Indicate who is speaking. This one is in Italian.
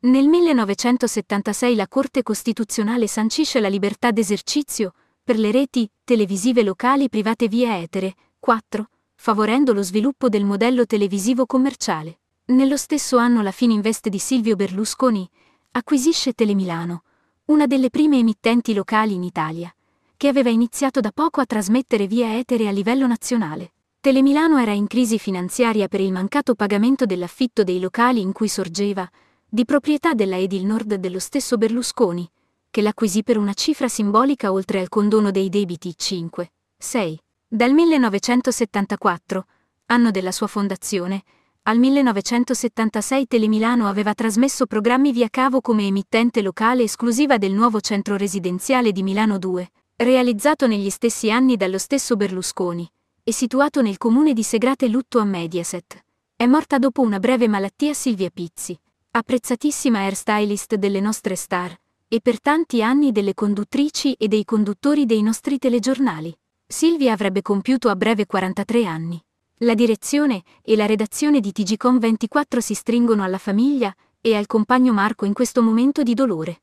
Speaker 1: Nel 1976 la Corte Costituzionale sancisce la libertà d'esercizio per le reti televisive locali private via etere 4, favorendo lo sviluppo del modello televisivo commerciale. Nello stesso anno la Fininvest di Silvio Berlusconi acquisisce Telemilano, una delle prime emittenti locali in Italia, che aveva iniziato da poco a trasmettere via etere a livello nazionale. Telemilano era in crisi finanziaria per il mancato pagamento dell'affitto dei locali in cui sorgeva, di proprietà della Edil Nord dello stesso Berlusconi, che l'acquisì per una cifra simbolica oltre al condono dei debiti 5, 6. Dal 1974, anno della sua fondazione, al 1976 Telemilano aveva trasmesso programmi via cavo come emittente locale esclusiva del nuovo centro residenziale di Milano 2, realizzato negli stessi anni dallo stesso Berlusconi, e situato nel comune di Segrate Lutto a Mediaset. È morta dopo una breve malattia Silvia Pizzi apprezzatissima hairstylist delle nostre star, e per tanti anni delle conduttrici e dei conduttori dei nostri telegiornali. Silvia avrebbe compiuto a breve 43 anni. La direzione e la redazione di TGCOM 24 si stringono alla famiglia e al compagno Marco in questo momento di dolore.